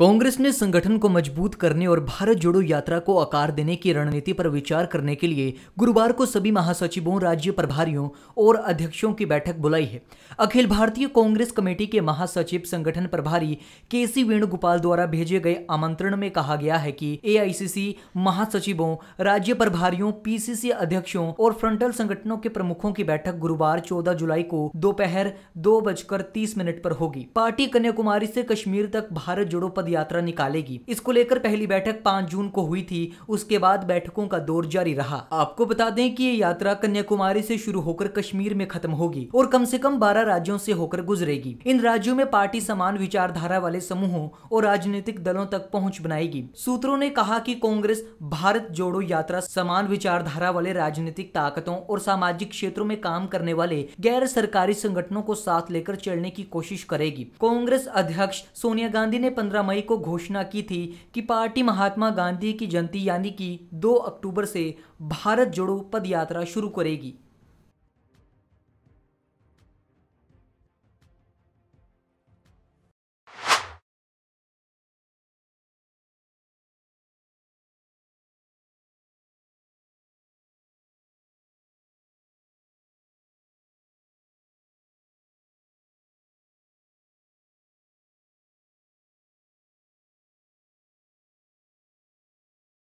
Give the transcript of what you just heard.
कांग्रेस ने संगठन को मजबूत करने और भारत जोड़ो यात्रा को आकार देने की रणनीति पर विचार करने के लिए गुरुवार को सभी महासचिवों राज्य प्रभारियों और अध्यक्षों की बैठक बुलाई है अखिल भारतीय कांग्रेस कमेटी के महासचिव संगठन प्रभारी के सी वेणुगोपाल द्वारा भेजे गए आमंत्रण में कहा गया है कि ए महासचिवों राज्य प्रभारियों पीसीसी अध्यक्षों और फ्रंटल संगठनों के प्रमुखों की बैठक गुरुवार चौदह जुलाई को दोपहर दो बजकर तीस मिनट पर होगी पार्टी कन्याकुमारी से कश्मीर तक भारत जोड़ो पद यात्रा निकालेगी इसको लेकर पहली बैठक पाँच जून को हुई थी उसके बाद बैठकों का दौर जारी रहा आपको बता दें की ये यात्रा कन्याकुमारी ऐसी शुरू होकर कश्मीर में खत्म होगी और कम ऐसी कम बारह राज्यों ऐसी होकर गुजरेगी इन राज्यों में पार्टी समान विचारधारा वाले समूहों और राजनीतिक दलों तक पहुँच बनाएगी सूत्रों ने कहा की कांग्रेस भारत जोड़ो यात्रा समान विचारधारा वाले राजनीतिक ताकतों और सामाजिक क्षेत्रों में काम करने वाले गैर सरकारी संगठनों को साथ लेकर चलने की कोशिश करेगी कांग्रेस अध्यक्ष सोनिया गांधी ने पंद्रह मई मई को घोषणा की थी कि पार्टी महात्मा गांधी की जयंती यानी कि 2 अक्टूबर से भारत जोड़ो पद यात्रा शुरू करेगी